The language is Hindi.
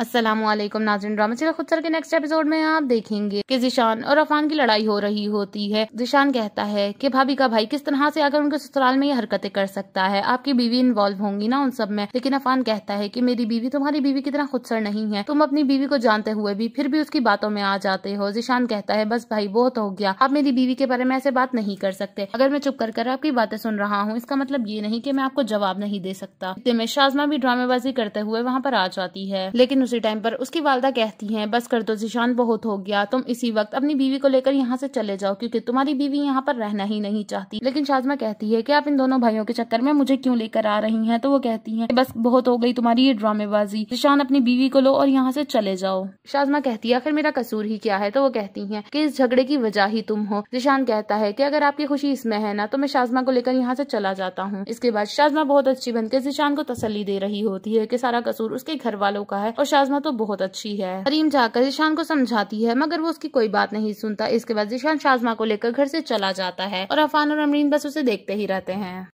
असलम नाजरन ड्रामा चिला खुद सर के नेक्स्ट एपिसोड में आप देखेंगे कि जिशान और अफान की लड़ाई हो रही होती है जिशान कहता है कि भाभी का भाई किस तरह से आकर उनके ससुराल में ये हरकतें कर सकता है आपकी बीवी इन्वॉल्व होंगी ना उन सब में लेकिन अफान कहता है कि मेरी बीवी तुम्हारी बीवी की तरह खुद सर नहीं है तुम अपनी बीवी को जानते हुए भी फिर भी उसकी बातों में आ जाते हो जिशान कहता है बस भाई बहुत हो गया आप मेरी बीवी के बारे में ऐसे बात नहीं कर सकते अगर मैं चुप कर कर आपकी बातें सुन रहा हूँ इसका मतलब ये नहीं की मैं आपको जवाब नहीं दे सकता में शाजमा भी ड्रामेबाजी करते हुए वहाँ पर आ जाती है लेकिन उसी टाइम पर उसकी वालदा कहती हैं बस कर दो जिशान बहुत हो गया तुम इसी वक्त अपनी बीवी को लेकर यहाँ से चले जाओ क्योंकि तुम्हारी बीवी यहाँ पर रहना ही नहीं चाहती लेकिन शाजमा कहती है कि आप इन दोनों भाइयों के चक्कर में मुझे क्यों लेकर आ रही हैं तो वो कहती है बस बहुत हो गई तुम्हारी ये ड्रामेबाजी जिशान अपनी बीवी को लो और यहाँ से चले जाओ शाजमा कहती है आखिर मेरा कसूर ही क्या है तो वो कहती है की इस झगड़े की वजह ही तुम हो जिशान कहता है की अगर आपकी खुशी इसमें है ना तो मैं शाजमा को लेकर यहाँ से चला जाता हूँ इसके बाद शाजमा बहुत अच्छी बनकर जिशान को तसली दे रही होती है की सारा कसूर उसके घर वालों का है और शाजमा तो बहुत अच्छी है करीम जाकर ईशान को समझाती है मगर वो उसकी कोई बात नहीं सुनता इसके बाद ईशान शाजमा को लेकर घर से चला जाता है और अफान और अमरीन बस उसे देखते ही रहते हैं